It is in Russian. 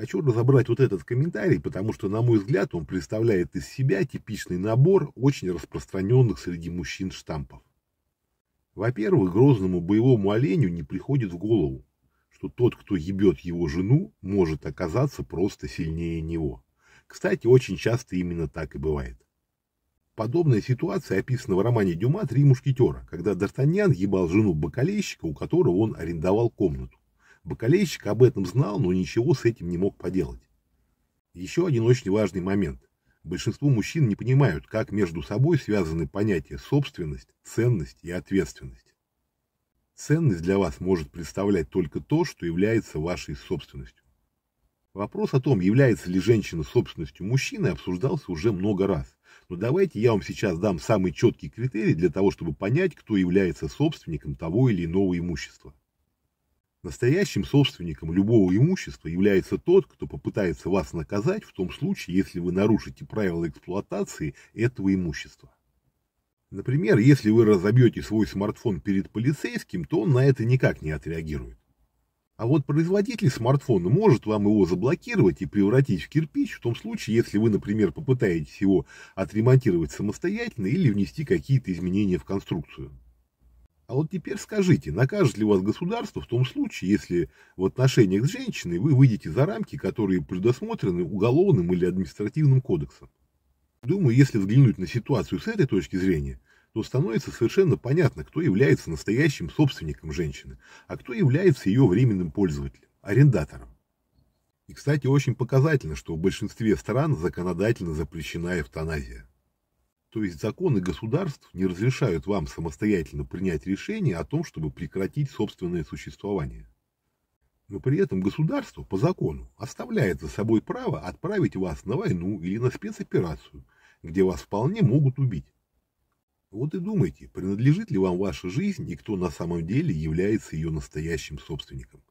Хочу разобрать вот этот комментарий, потому что, на мой взгляд, он представляет из себя типичный набор очень распространенных среди мужчин штампов. Во-первых, грозному боевому оленю не приходит в голову, что тот, кто ебет его жену, может оказаться просто сильнее него. Кстати, очень часто именно так и бывает. Подобная ситуация описана в романе Дюма «Три мушкетера», когда Д'Артаньян ебал жену бокалейщика, у которого он арендовал комнату. Бакалейщик об этом знал, но ничего с этим не мог поделать. Еще один очень важный момент. Большинство мужчин не понимают, как между собой связаны понятия собственность, ценность и ответственность. Ценность для вас может представлять только то, что является вашей собственностью. Вопрос о том, является ли женщина собственностью мужчины, обсуждался уже много раз. Но давайте я вам сейчас дам самый четкий критерий для того, чтобы понять, кто является собственником того или иного имущества. Настоящим собственником любого имущества является тот, кто попытается вас наказать в том случае, если вы нарушите правила эксплуатации этого имущества. Например, если вы разобьете свой смартфон перед полицейским, то он на это никак не отреагирует. А вот производитель смартфона может вам его заблокировать и превратить в кирпич в том случае, если вы, например, попытаетесь его отремонтировать самостоятельно или внести какие-то изменения в конструкцию. А вот теперь скажите, накажет ли вас государство в том случае, если в отношениях с женщиной вы выйдете за рамки, которые предусмотрены уголовным или административным кодексом? Думаю, если взглянуть на ситуацию с этой точки зрения, то становится совершенно понятно, кто является настоящим собственником женщины, а кто является ее временным пользователем, арендатором. И, кстати, очень показательно, что в большинстве стран законодательно запрещена эвтаназия. То есть законы государств не разрешают вам самостоятельно принять решение о том, чтобы прекратить собственное существование. Но при этом государство по закону оставляет за собой право отправить вас на войну или на спецоперацию, где вас вполне могут убить. Вот и думайте, принадлежит ли вам ваша жизнь и кто на самом деле является ее настоящим собственником.